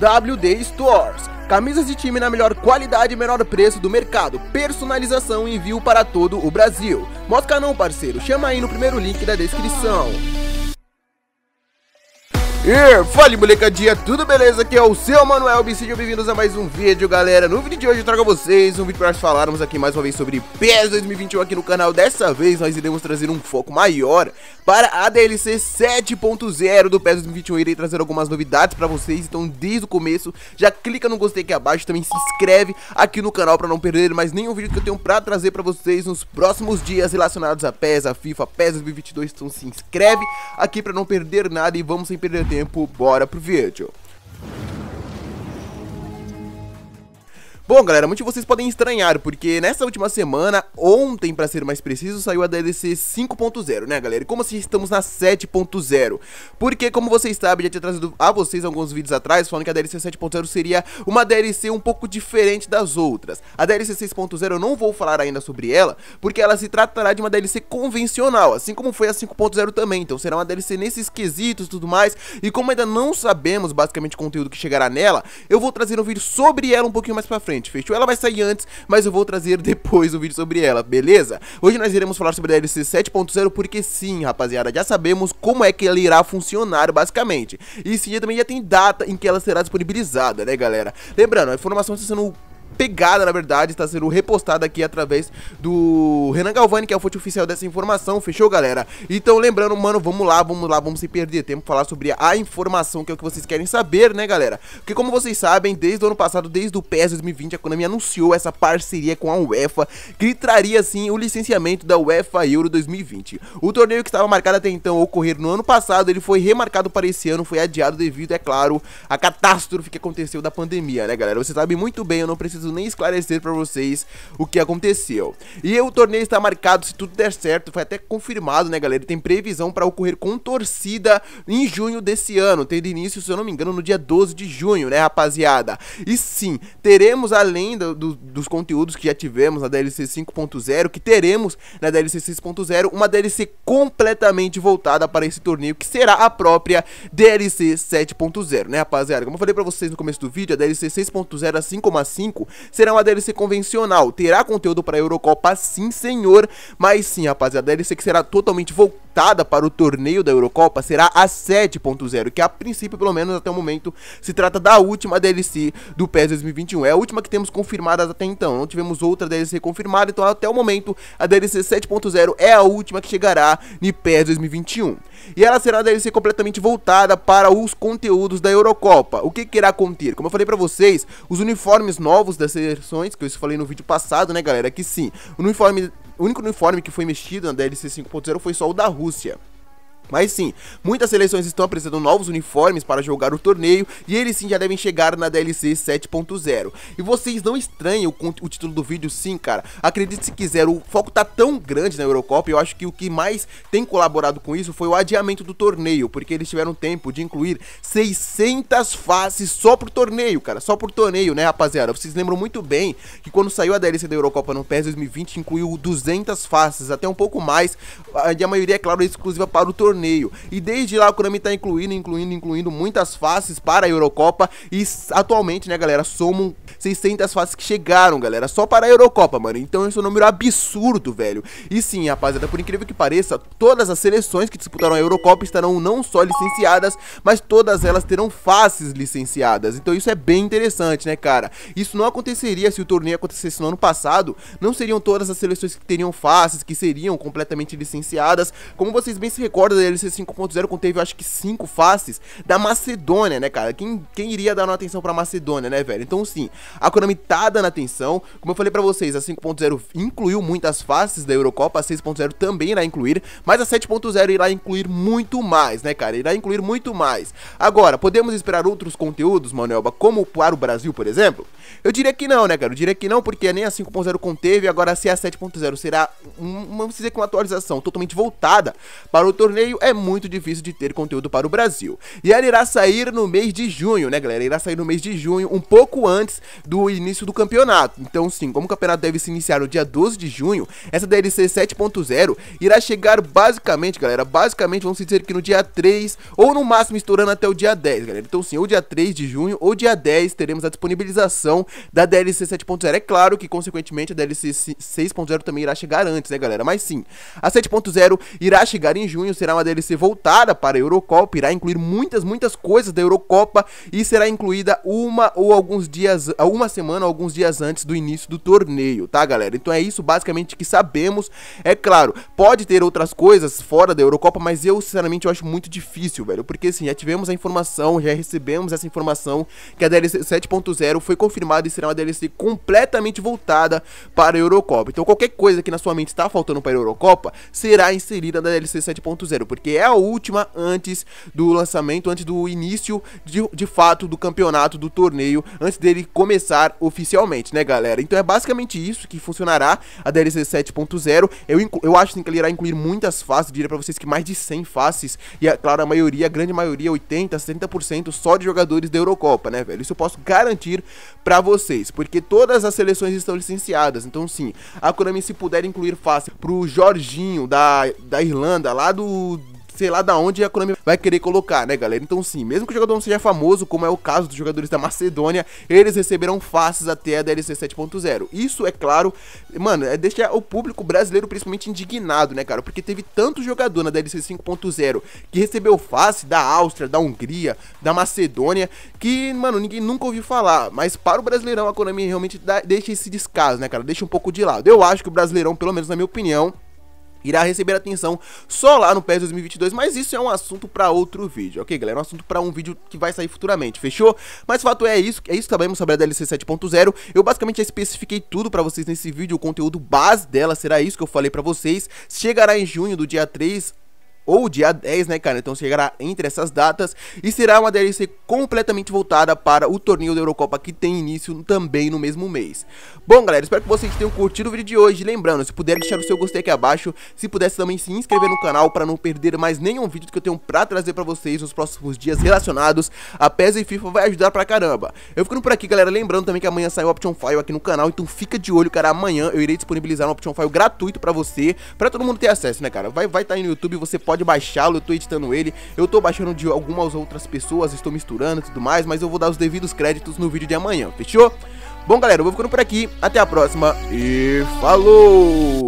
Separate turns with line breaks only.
WD Stores. Camisas de time na melhor qualidade e menor preço do mercado. Personalização e envio para todo o Brasil. Mosca não, parceiro. Chama aí no primeiro link da descrição. E fale molecadinha, tudo beleza? Aqui é o seu Manuel e sejam bem-vindos a mais um vídeo, galera. No vídeo de hoje eu trago a vocês um vídeo para nós falarmos aqui mais uma vez sobre PES 2021 aqui no canal. Dessa vez nós iremos trazer um foco maior para a DLC 7.0 do PES 2021. Eu irei trazer algumas novidades para vocês, então desde o começo já clica no gostei aqui abaixo, também se inscreve aqui no canal para não perder mais nenhum vídeo que eu tenho para trazer para vocês nos próximos dias relacionados a PES, a FIFA, PES 2022. Então se inscreve aqui para não perder nada e vamos sem perder tempo tempo, bora pro vídeo. Bom, galera, muitos de vocês podem estranhar, porque nessa última semana, ontem para ser mais preciso, saiu a DLC 5.0, né, galera? E como assim estamos na 7.0? Porque, como vocês sabem, já tinha trazido a vocês alguns vídeos atrás, falando que a DLC 7.0 seria uma DLC um pouco diferente das outras. A DLC 6.0 eu não vou falar ainda sobre ela, porque ela se tratará de uma DLC convencional, assim como foi a 5.0 também, então será uma DLC nesses quesitos e tudo mais, e como ainda não sabemos basicamente o conteúdo que chegará nela, eu vou trazer um vídeo sobre ela um pouquinho mais pra frente fechou? Ela vai sair antes, mas eu vou trazer depois o um vídeo sobre ela, beleza? Hoje nós iremos falar sobre a DLC 7.0, porque sim, rapaziada, já sabemos como é que ela irá funcionar, basicamente. E esse dia também já tem data em que ela será disponibilizada, né, galera? Lembrando, a informação está sendo pegada, na verdade, está sendo repostada aqui através do Renan Galvani, que é o fonte oficial dessa informação, fechou, galera? Então, lembrando, mano, vamos lá, vamos lá, vamos sem perder tempo, falar sobre a informação, que é o que vocês querem saber, né, galera? Porque, como vocês sabem, desde o ano passado, desde o PES 2020, a Konami anunciou essa parceria com a UEFA, que traria, assim, o licenciamento da UEFA Euro 2020. O torneio que estava marcado até então ocorrer no ano passado, ele foi remarcado para esse ano, foi adiado devido, é claro, à catástrofe que aconteceu da pandemia, né, galera? Você sabe muito bem, eu não preciso preciso nem esclarecer para vocês o que aconteceu. E o torneio está marcado, se tudo der certo, foi até confirmado, né, galera? Tem previsão para ocorrer com torcida em junho desse ano, tendo início, se eu não me engano, no dia 12 de junho, né, rapaziada? E sim, teremos além do, do, dos conteúdos que já tivemos na DLC 5.0, que teremos na DLC 6.0, uma DLC completamente voltada para esse torneio, que será a própria DLC 7.0, né, rapaziada? Como eu falei para vocês no começo do vídeo, a DLC 6.0, assim como a 5, Será uma DLC convencional, terá conteúdo para Eurocopa sim senhor, mas sim rapaziada, a DLC que será totalmente voltada para o torneio da Eurocopa será a 7.0, que a princípio, pelo menos até o momento, se trata da última DLC do PES 2021, é a última que temos confirmadas até então, não tivemos outra DLC confirmada, então até o momento a DLC 7.0 é a última que chegará no PES 2021 e ela será deve ser completamente voltada para os conteúdos da Eurocopa. O que, que irá conter? Como eu falei para vocês, os uniformes novos das seleções, que eu falei no vídeo passado, né, galera, que sim, o uniforme, o único uniforme que foi mexido na DLC 5.0 foi só o da Rússia. Mas sim, muitas seleções estão apresentando novos uniformes para jogar o torneio e eles sim já devem chegar na DLC 7.0. E vocês não estranham o, o, título do vídeo sim, cara. Acredite se quiser, o foco tá tão grande na Eurocopa, eu acho que o que mais tem colaborado com isso foi o adiamento do torneio, porque eles tiveram tempo de incluir 600 faces só pro torneio, cara, só pro torneio, né, rapaziada? Vocês lembram muito bem que quando saiu a DLC da Eurocopa no PES 2020, incluiu 200 faces, até um pouco mais, e a maioria, é claro, exclusiva para o torneio torneio. E desde lá o Konami tá incluindo, incluindo, incluindo muitas faces para a Eurocopa. E atualmente, né, galera, somam 600 faces que chegaram, galera, só para a Eurocopa, mano. Então esse é um número absurdo, velho. E sim, rapaziada, por incrível que pareça, todas as seleções que disputaram a Eurocopa estarão não só licenciadas, mas todas elas terão faces licenciadas. Então isso é bem interessante, né, cara? Isso não aconteceria se o torneio acontecesse no ano passado. Não seriam todas as seleções que teriam faces, que seriam completamente licenciadas. Como vocês bem se recordam, DLC 5.0 conteve, eu acho que, cinco faces da Macedônia, né, cara? Quem, quem iria dar uma atenção pra Macedônia, né, velho? Então, sim, a Konami tá dando atenção. Como eu falei pra vocês, a 5.0 incluiu muitas faces da Eurocopa, a 6.0 também irá incluir, mas a 7.0 irá incluir muito mais, né, cara? Irá incluir muito mais. Agora, podemos esperar outros conteúdos, Manuelba, como para o Brasil, por exemplo? Eu diria que não, né, cara? Eu diria que não, porque nem a 5.0 conteve, agora se a 7.0 será, um, vamos dizer que uma atualização totalmente voltada para o torneio, Brasil, é muito difícil de ter conteúdo para o Brasil. E ela irá sair no mês de junho, né, galera? Irá sair no mês de junho, um pouco antes do início do campeonato. Então, sim, como o campeonato deve se iniciar no dia 12 de junho, essa DLC 7.0 irá chegar basicamente, galera, basicamente vamos dizer que no dia 3 ou no máximo estourando até o dia 10, galera. Então, sim, ou dia 3 de junho ou dia 10 teremos a disponibilização da DLC 7.0. É claro que, consequentemente, a DLC 6.0 também irá chegar antes, né, galera? Mas sim, a 7.0 irá chegar em junho, será uma dele ser voltada para a Eurocopa, irá incluir muitas, muitas coisas da Eurocopa e será incluída uma ou alguns dias, uma semana, alguns dias antes do início do torneio, tá, galera? Então é isso basicamente que sabemos. É claro, pode ter outras coisas fora da Eurocopa, mas eu sinceramente eu acho muito difícil, velho, porque assim, já tivemos a informação, já recebemos essa informação que a DLC 7.0 foi confirmada e será uma DLC completamente voltada para a Eurocopa. Então qualquer coisa que na sua mente está faltando para a Eurocopa será inserida na DLC 7.0 porque é a última antes do lançamento, antes do início de, de fato do campeonato, do torneio, antes dele começar oficialmente, né, galera? Então é basicamente isso que funcionará a DLC 7.0. Eu, eu acho assim que ele irá incluir muitas faces, diria pra vocês que mais de 100 faces, e é claro, a maioria, a grande maioria, 80%, 70% só de jogadores da Eurocopa, né, velho? Isso eu posso garantir pra vocês, porque todas as seleções estão licenciadas, então sim, a Konami se puder incluir face pro Jorginho da, da Irlanda, lá do sei lá da onde a Konami vai querer colocar, né, galera? Então sim, mesmo que o jogador não seja famoso, como é o caso dos jogadores da Macedônia, eles receberão faces até a DLC 7.0. Isso, é claro, mano, é deixar o público brasileiro principalmente indignado, né, cara? Porque teve tanto jogador na DLC 5.0 que recebeu face da Áustria, da Hungria, da Macedônia, que, mano, ninguém nunca ouviu falar. Mas para o Brasileirão, a Konami realmente dá, deixa esse descaso, né, cara? Deixa um pouco de lado. Eu acho que o Brasileirão, pelo menos na minha opinião, irá receber atenção só lá no PES 2022, mas isso é um assunto para outro vídeo, ok galera? É um assunto para um vídeo que vai sair futuramente, fechou? Mas fato é isso, é isso que sabemos sobre a DLC 7.0, eu basicamente já especifiquei tudo para vocês nesse vídeo, o conteúdo base dela será isso que eu falei para vocês, chegará em junho do dia 3 ou dia 10, né, cara? Então chegará entre essas datas e será uma DLC completamente voltada para o torneio da Eurocopa que tem início também no mesmo mês. Bom, galera, espero que vocês tenham curtido o vídeo de hoje. Lembrando, se puder deixar o seu gostei aqui abaixo, se pudesse também se inscrever no canal para não perder mais nenhum vídeo que eu tenho pra trazer pra vocês nos próximos dias relacionados a PES e FIFA vai ajudar pra caramba. Eu ficando por aqui, galera, lembrando também que amanhã sai o Option File aqui no canal, então fica de olho, cara, amanhã eu irei disponibilizar um Option File gratuito pra você, pra todo mundo ter acesso, né, cara? Vai estar vai tá aí no YouTube, você pode pode baixá-lo, eu tô editando ele, eu tô baixando de algumas outras pessoas, estou misturando e tudo mais, mas eu vou dar os devidos créditos no vídeo de amanhã, fechou? Bom, galera, eu vou ficando por aqui, até a próxima e falou!